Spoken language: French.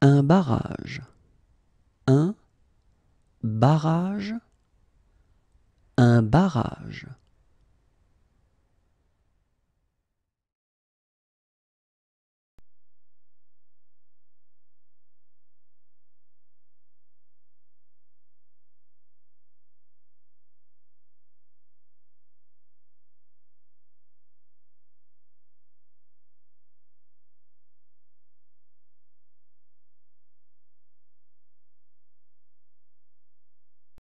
Un barrage. Un barrage. Un barrage.